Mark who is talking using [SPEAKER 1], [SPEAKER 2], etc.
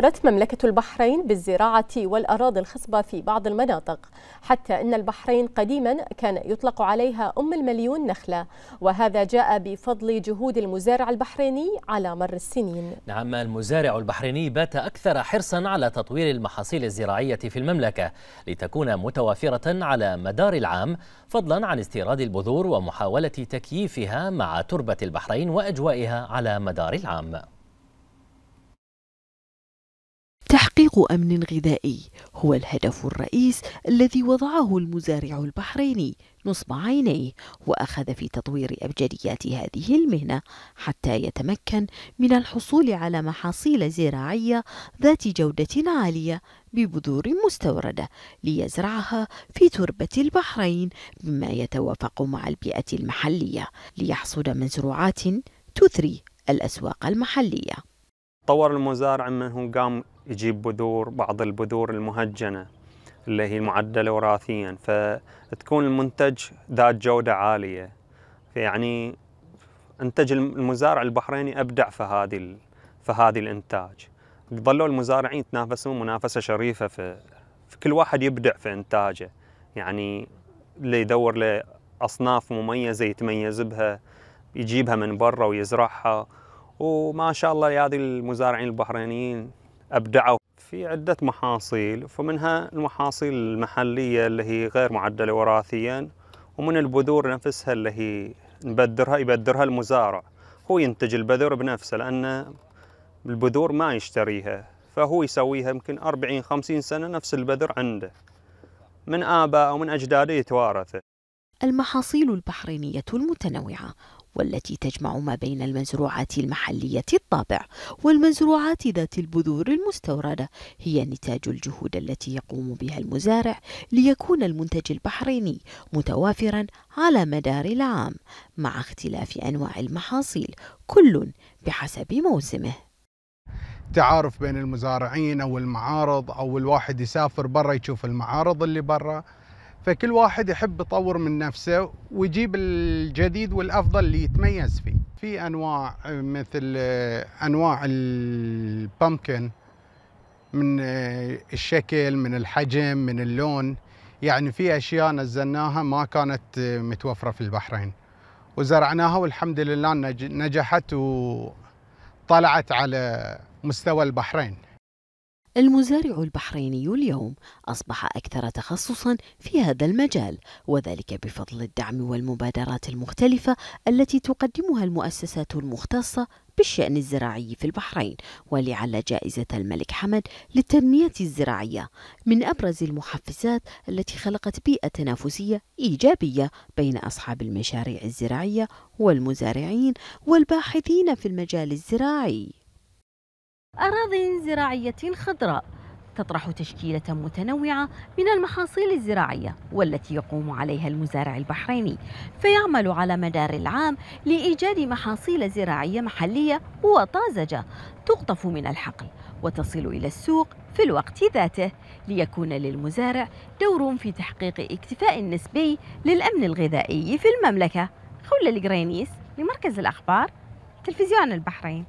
[SPEAKER 1] أمرت مملكة البحرين بالزراعة والأراضي الخصبة في بعض المناطق حتى أن البحرين قديما كان يطلق عليها أم المليون نخلة وهذا جاء بفضل جهود المزارع البحريني على مر السنين
[SPEAKER 2] نعم المزارع البحريني بات أكثر حرصا على تطوير المحاصيل الزراعية في المملكة لتكون متوافرة على مدار العام فضلا عن استيراد البذور ومحاولة تكييفها مع تربة البحرين وأجوائها على مدار العام
[SPEAKER 1] تحقيق أمن غذائي هو الهدف الرئيس الذي وضعه المزارع البحريني نصب عينيه وأخذ في تطوير أبجديات هذه المهنة حتى يتمكن من الحصول على محاصيل زراعية ذات جودة عالية ببذور مستوردة ليزرعها في تربة البحرين بما يتوافق مع البيئة المحلية ليحصد مزروعات تثري الأسواق المحلية
[SPEAKER 3] طور المزارع من هو قام يجيب بذور بعض البذور المهجنة اللي هي معدلة وراثيا فتكون المنتج ذات جودة عالية فيعني انتج المزارع البحريني ابدع في هذه في هذه الانتاج ظلوا المزارعين يتنافسون منافسه شريفه في, في كل واحد يبدع في انتاجه يعني اللي يدور لاصناف مميزه يتميز بها يجيبها من برا ويزرعها وما شاء الله هذه المزارعين البحرينيين أبدعوا في عدة محاصيل فمنها المحاصيل المحلية اللي هي غير معدلة وراثيا ومن البذور نفسها اللي هي نبدرها يبدرها المزارع هو ينتج البذر بنفسه لأن البذور ما يشتريها فهو يسويها يمكن 40 50 سنة نفس البذر عنده من آباء ومن أجداده يتوارثه
[SPEAKER 1] المحاصيل البحرينية المتنوعة والتي تجمع ما بين المزروعات المحلية الطابع والمزروعات ذات البذور المستوردة هي نتاج الجهود التي يقوم بها المزارع ليكون المنتج البحريني متوافرا على مدار العام
[SPEAKER 2] مع اختلاف أنواع المحاصيل كل بحسب موسمه تعارف بين المزارعين أو المعارض أو الواحد يسافر برا يشوف المعارض اللي برا فكل واحد يحب يطور من نفسه ويجيب الجديد والافضل اللي يتميز فيه في انواع مثل آه، انواع البامكن من آه، الشكل من الحجم من اللون يعني في اشياء نزلناها ما كانت آه، متوفره في البحرين وزرعناها والحمد لله نجحت وطلعت على مستوى البحرين المزارع البحريني اليوم أصبح
[SPEAKER 1] أكثر تخصصا في هذا المجال وذلك بفضل الدعم والمبادرات المختلفة التي تقدمها المؤسسات المختصة بالشأن الزراعي في البحرين ولعل جائزة الملك حمد للتنمية الزراعية من أبرز المحفزات التي خلقت بيئة تنافسية إيجابية بين أصحاب المشاريع الزراعية والمزارعين والباحثين في المجال الزراعي أراضي زراعية خضراء تطرح تشكيلة متنوعة من المحاصيل الزراعية والتي يقوم عليها المزارع البحريني فيعمل على مدار العام لإيجاد محاصيل زراعية محلية وطازجة تقطف من الحقل وتصل إلى السوق في الوقت ذاته ليكون للمزارع دور في تحقيق اكتفاء نسبي للأمن الغذائي في المملكة
[SPEAKER 2] خولة القرينيس لمركز الأخبار تلفزيون البحرين